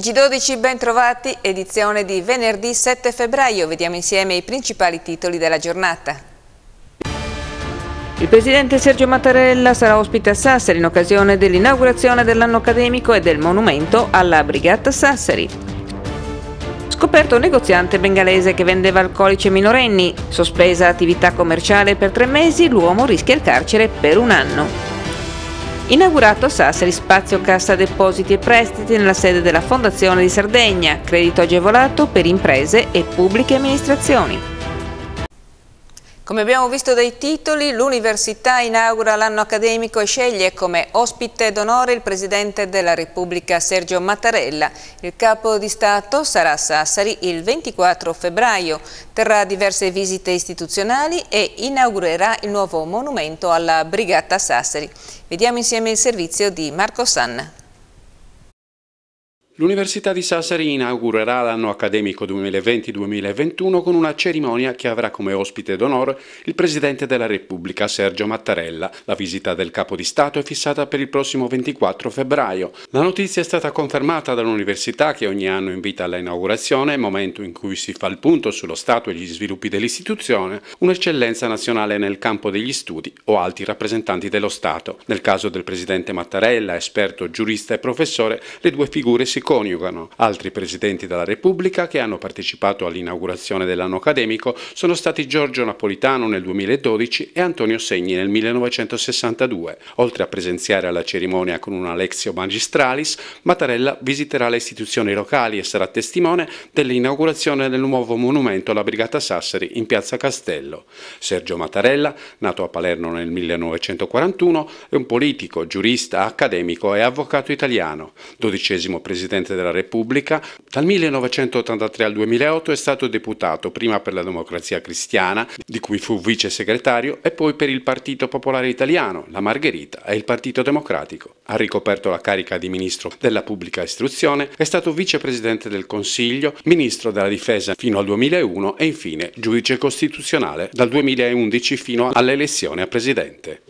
TG12 Bentrovati, edizione di venerdì 7 febbraio. Vediamo insieme i principali titoli della giornata. Il presidente Sergio Mattarella sarà ospite a Sassari in occasione dell'inaugurazione dell'anno accademico e del monumento alla Brigata Sassari. Scoperto un negoziante bengalese che vendeva alcolici ai minorenni, sospesa attività commerciale per tre mesi, l'uomo rischia il carcere per un anno. Inaugurato a Sassari spazio cassa depositi e prestiti nella sede della Fondazione di Sardegna, credito agevolato per imprese e pubbliche amministrazioni. Come abbiamo visto dai titoli, l'Università inaugura l'anno accademico e sceglie come ospite d'onore il Presidente della Repubblica Sergio Mattarella. Il Capo di Stato sarà a Sassari il 24 febbraio, terrà diverse visite istituzionali e inaugurerà il nuovo monumento alla Brigata Sassari. Vediamo insieme il servizio di Marco Sanna. L'Università di Sassari inaugurerà l'anno accademico 2020-2021 con una cerimonia che avrà come ospite d'onore il Presidente della Repubblica Sergio Mattarella. La visita del Capo di Stato è fissata per il prossimo 24 febbraio. La notizia è stata confermata dall'Università che ogni anno invita all'inaugurazione, momento in cui si fa il punto sullo stato e gli sviluppi dell'istituzione, un'eccellenza nazionale nel campo degli studi o alti rappresentanti dello Stato. Nel caso del Presidente Mattarella, esperto, giurista e professore, le due figure si coniugano. Altri presidenti della Repubblica che hanno partecipato all'inaugurazione dell'anno accademico sono stati Giorgio Napolitano nel 2012 e Antonio Segni nel 1962. Oltre a presenziare alla cerimonia con un Alexio magistralis, Mattarella visiterà le istituzioni locali e sarà testimone dell'inaugurazione del nuovo monumento alla Brigata Sassari in piazza Castello. Sergio Mattarella, nato a Palermo nel 1941, è un politico, giurista, accademico e avvocato italiano, dodicesimo presidente Presidente della Repubblica. Dal 1983 al 2008 è stato deputato prima per la Democrazia Cristiana, di cui fu vice segretario, e poi per il Partito Popolare Italiano, la Margherita e il Partito Democratico. Ha ricoperto la carica di Ministro della Pubblica Istruzione, è stato Vicepresidente del Consiglio, Ministro della Difesa fino al 2001 e infine Giudice Costituzionale dal 2011 fino all'elezione a Presidente.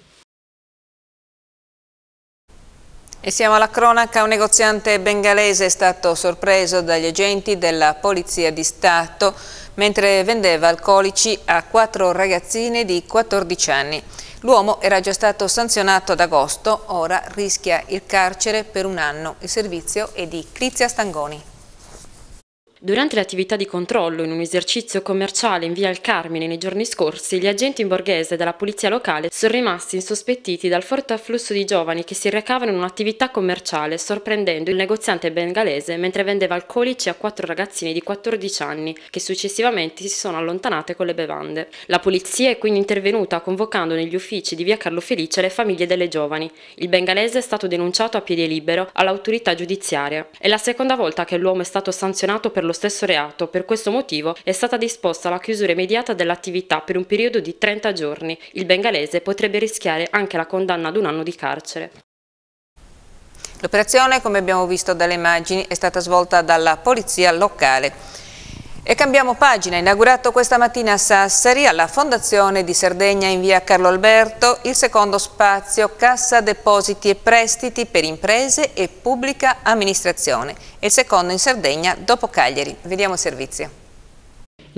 E siamo alla cronaca, un negoziante bengalese è stato sorpreso dagli agenti della Polizia di Stato mentre vendeva alcolici a quattro ragazzine di 14 anni. L'uomo era già stato sanzionato ad agosto, ora rischia il carcere per un anno. Il servizio è di Crizia Stangoni. Durante l'attività di controllo in un esercizio commerciale in via Al Carmine nei giorni scorsi, gli agenti in borghese della polizia locale sono rimasti insospettiti dal forte afflusso di giovani che si recavano in un'attività commerciale, sorprendendo il negoziante bengalese mentre vendeva alcolici a quattro ragazzini di 14 anni che successivamente si sono allontanate con le bevande. La polizia è quindi intervenuta convocando negli uffici di via Carlo Felice le famiglie delle giovani. Il bengalese è stato denunciato a piede libero all'autorità giudiziaria. È la seconda volta che l'uomo è stato sanzionato per lo stesso reato. Per questo motivo è stata disposta la chiusura immediata dell'attività per un periodo di 30 giorni. Il bengalese potrebbe rischiare anche la condanna ad un anno di carcere. L'operazione, come abbiamo visto dalle immagini, è stata svolta dalla polizia locale. E cambiamo pagina, inaugurato questa mattina a Sassari alla Fondazione di Sardegna in via Carlo Alberto il secondo spazio Cassa Depositi e Prestiti per imprese e pubblica amministrazione il secondo in Sardegna dopo Cagliari. Vediamo il servizio.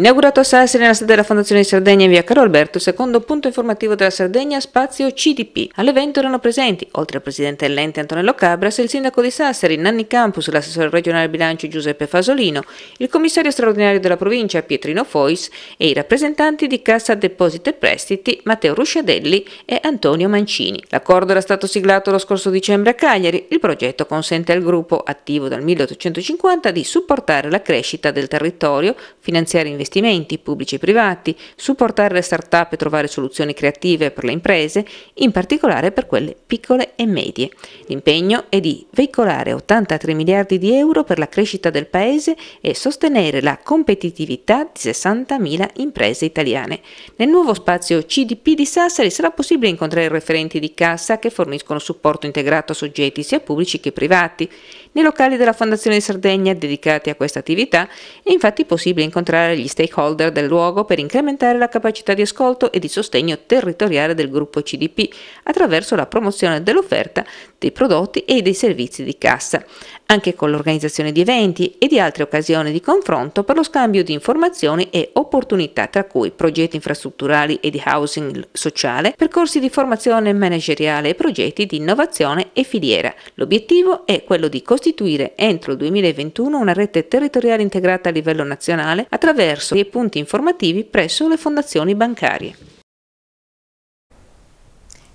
Inaugurato a Sassari nella sede della Fondazione di Sardegna in via Caro Alberto, secondo punto informativo della Sardegna, spazio CDP. All'evento erano presenti, oltre al presidente dell'ente Antonello Cabras, il sindaco di Sassari, Nanni Campus, l'assessore regionale bilancio Giuseppe Fasolino, il commissario straordinario della provincia Pietrino Fois e i rappresentanti di Cassa Depositi e Prestiti Matteo Rusciadelli e Antonio Mancini. L'accordo era stato siglato lo scorso dicembre a Cagliari. Il progetto consente al gruppo, attivo dal 1850, di supportare la crescita del territorio, finanziare investimenti investimenti pubblici e privati, supportare le start-up e trovare soluzioni creative per le imprese, in particolare per quelle piccole e medie. L'impegno è di veicolare 83 miliardi di euro per la crescita del Paese e sostenere la competitività di 60.000 imprese italiane. Nel nuovo spazio CDP di Sassari sarà possibile incontrare referenti di cassa che forniscono supporto integrato a soggetti sia pubblici che privati. Nei locali della Fondazione di Sardegna dedicati a questa attività è infatti possibile incontrare gli stessi stakeholder del luogo per incrementare la capacità di ascolto e di sostegno territoriale del gruppo CDP attraverso la promozione dell'offerta dei prodotti e dei servizi di cassa, anche con l'organizzazione di eventi e di altre occasioni di confronto per lo scambio di informazioni e opportunità, tra cui progetti infrastrutturali e di housing sociale, percorsi di formazione manageriale e progetti di innovazione e filiera. L'obiettivo è quello di costituire entro il 2021 una rete territoriale integrata a livello nazionale attraverso dei punti informativi presso le fondazioni bancarie.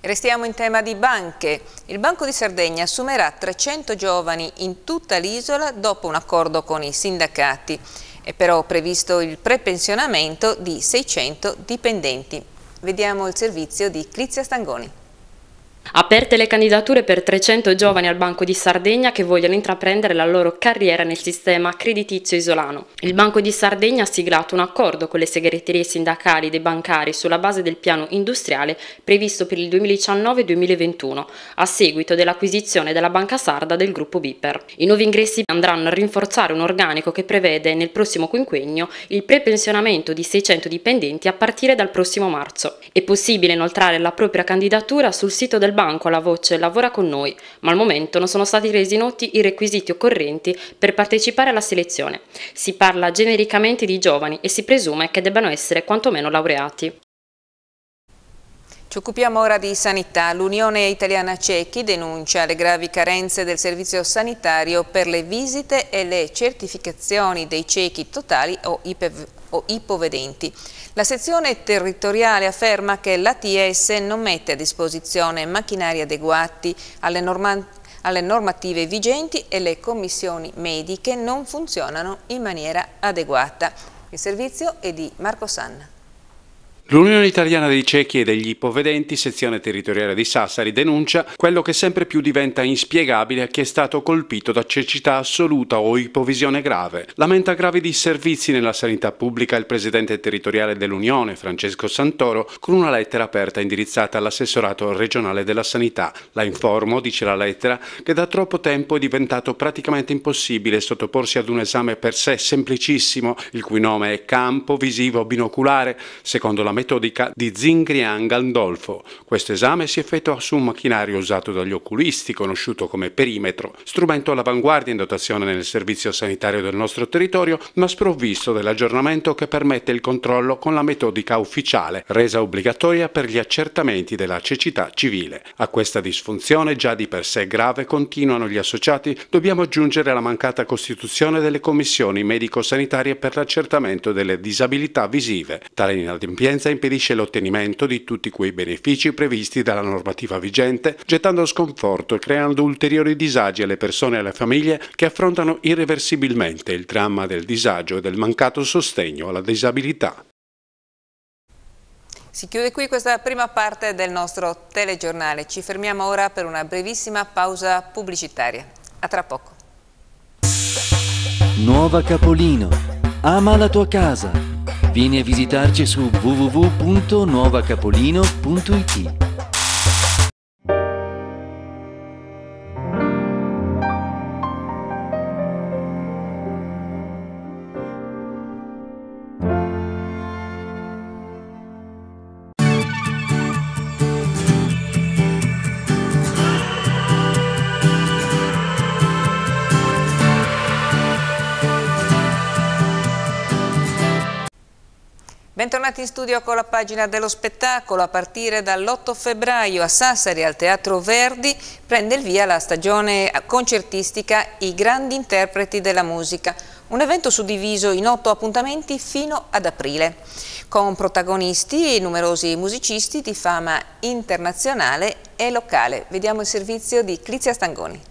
Restiamo in tema di banche. Il Banco di Sardegna assumerà 300 giovani in tutta l'isola dopo un accordo con i sindacati. È però previsto il prepensionamento di 600 dipendenti. Vediamo il servizio di Crizia Stangoni. Aperte le candidature per 300 giovani al Banco di Sardegna che vogliono intraprendere la loro carriera nel sistema creditizio isolano. Il Banco di Sardegna ha siglato un accordo con le segreterie sindacali dei bancari sulla base del piano industriale previsto per il 2019-2021, a seguito dell'acquisizione della Banca Sarda del gruppo Biper. I nuovi ingressi andranno a rinforzare un organico che prevede nel prossimo quinquennio il prepensionamento di 600 dipendenti a partire dal prossimo marzo. È possibile inoltrare la propria candidatura sul sito del banco alla voce lavora con noi, ma al momento non sono stati resi noti i requisiti occorrenti per partecipare alla selezione. Si parla genericamente di giovani e si presume che debbano essere quantomeno laureati. Ci occupiamo ora di sanità. L'Unione Italiana Ciechi denuncia le gravi carenze del servizio sanitario per le visite e le certificazioni dei ciechi totali o, o ipovedenti. La sezione territoriale afferma che l'ATS non mette a disposizione macchinari adeguati alle, alle normative vigenti e le commissioni mediche non funzionano in maniera adeguata. Il servizio è di Marco Sanna. L'Unione Italiana dei Ciechi e degli Ipovedenti, sezione territoriale di Sassari, denuncia quello che sempre più diventa inspiegabile a chi è stato colpito da cecità assoluta o ipovisione grave. Lamenta gravi disservizi nella sanità pubblica il presidente territoriale dell'Unione, Francesco Santoro, con una lettera aperta indirizzata all'assessorato regionale della sanità. La informo, dice la lettera, che da troppo tempo è diventato praticamente impossibile sottoporsi ad un esame per sé semplicissimo, il cui nome è campo visivo binoculare, secondo la metodica di Zingrian Gandolfo. Questo esame si effettua su un macchinario usato dagli oculisti, conosciuto come perimetro, strumento all'avanguardia in dotazione nel servizio sanitario del nostro territorio, ma sprovvisto dell'aggiornamento che permette il controllo con la metodica ufficiale, resa obbligatoria per gli accertamenti della cecità civile. A questa disfunzione, già di per sé grave, continuano gli associati, dobbiamo aggiungere la mancata costituzione delle commissioni medico-sanitarie per l'accertamento delle disabilità visive. Tale inadempienza senza impedisce l'ottenimento di tutti quei benefici previsti dalla normativa vigente, gettando sconforto e creando ulteriori disagi alle persone e alle famiglie che affrontano irreversibilmente il dramma del disagio e del mancato sostegno alla disabilità. Si chiude qui questa prima parte del nostro telegiornale. Ci fermiamo ora per una brevissima pausa pubblicitaria. A tra poco. Nuova Capolino. Ama la tua casa. Vieni a visitarci su www.nuovacapolino.it Bentornati in studio con la pagina dello spettacolo. A partire dall'8 febbraio a Sassari al Teatro Verdi prende il via la stagione concertistica I grandi interpreti della musica, un evento suddiviso in otto appuntamenti fino ad aprile, con protagonisti e numerosi musicisti di fama internazionale e locale. Vediamo il servizio di Clizia Stangoni.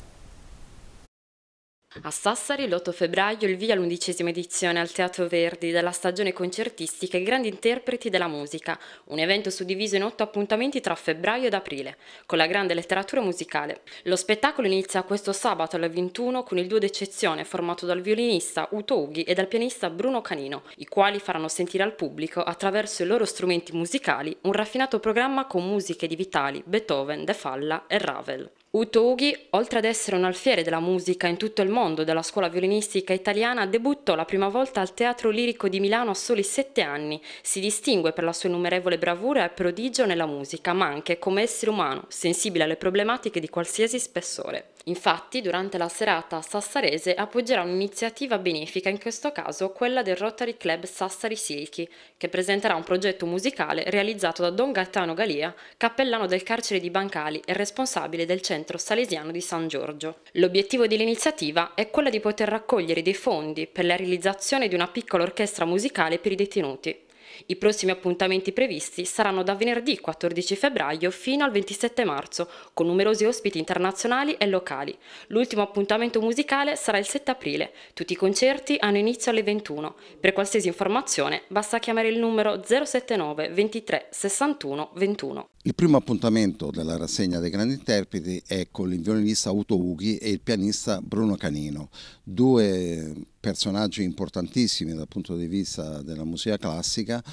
A Sassari l'8 febbraio il via l'undicesima edizione al Teatro Verdi della stagione concertistica I grandi interpreti della musica, un evento suddiviso in otto appuntamenti tra febbraio ed aprile, con la grande letteratura musicale. Lo spettacolo inizia questo sabato alle 21 con il duo d'eccezione formato dal violinista Uto Ughi e dal pianista Bruno Canino, i quali faranno sentire al pubblico, attraverso i loro strumenti musicali, un raffinato programma con musiche di Vitali, Beethoven, De Falla e Ravel. Uto Utoghi, oltre ad essere un alfiere della musica in tutto il mondo della scuola violinistica italiana, debuttò la prima volta al Teatro Lirico di Milano a soli sette anni. Si distingue per la sua innumerevole bravura e prodigio nella musica, ma anche come essere umano, sensibile alle problematiche di qualsiasi spessore. Infatti, durante la serata sassarese appoggerà un'iniziativa benefica, in questo caso quella del Rotary Club Sassari Silchi, che presenterà un progetto musicale realizzato da Don Gaetano Galia, cappellano del carcere di Bancali e responsabile del centro salesiano di San Giorgio. L'obiettivo dell'iniziativa è quello di poter raccogliere dei fondi per la realizzazione di una piccola orchestra musicale per i detenuti. I prossimi appuntamenti previsti saranno da venerdì 14 febbraio fino al 27 marzo, con numerosi ospiti internazionali e locali. L'ultimo appuntamento musicale sarà il 7 aprile. Tutti i concerti hanno inizio alle 21. Per qualsiasi informazione basta chiamare il numero 079 23 61 21. Il primo appuntamento della rassegna dei grandi interpreti è con il violinista Uto Ughi e il pianista Bruno Canino, due personaggi importantissimi dal punto di vista della musica classica.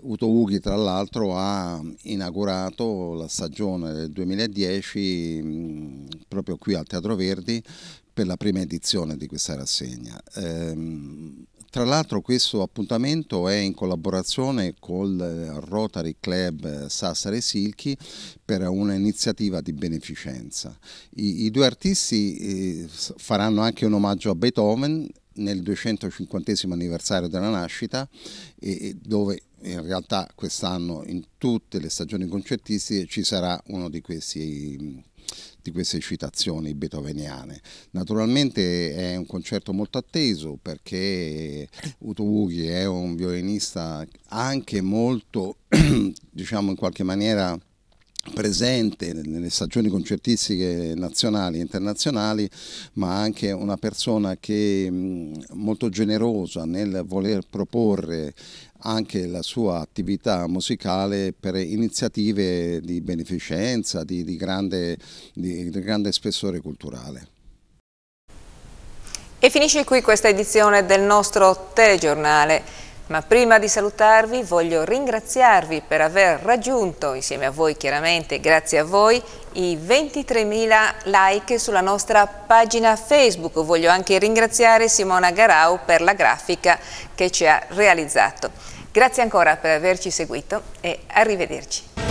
Uto Ughi tra l'altro ha inaugurato la stagione del 2010 mm, proprio qui al Teatro Verdi per la prima edizione di questa rassegna. Ehm, tra l'altro questo appuntamento è in collaborazione col eh, Rotary Club eh, Sassare Silchi per un'iniziativa di beneficenza. I, I, due artisti eh, faranno anche un omaggio a Beethoven nel 250 anniversario della nascita e dove in realtà quest'anno in tutte le stagioni concertistiche ci sarà uno di questi di queste citazioni beethoveniane. Naturalmente è un concerto molto atteso perché Utobuki è un violinista anche molto, diciamo in qualche maniera, presente nelle stagioni concertistiche nazionali e internazionali, ma anche una persona che è molto generosa nel voler proporre anche la sua attività musicale per iniziative di beneficenza, di, di, grande, di, di grande spessore culturale. E finisce qui questa edizione del nostro telegiornale. Ma prima di salutarvi voglio ringraziarvi per aver raggiunto, insieme a voi chiaramente, grazie a voi, i 23.000 like sulla nostra pagina Facebook. Voglio anche ringraziare Simona Garau per la grafica che ci ha realizzato. Grazie ancora per averci seguito e arrivederci.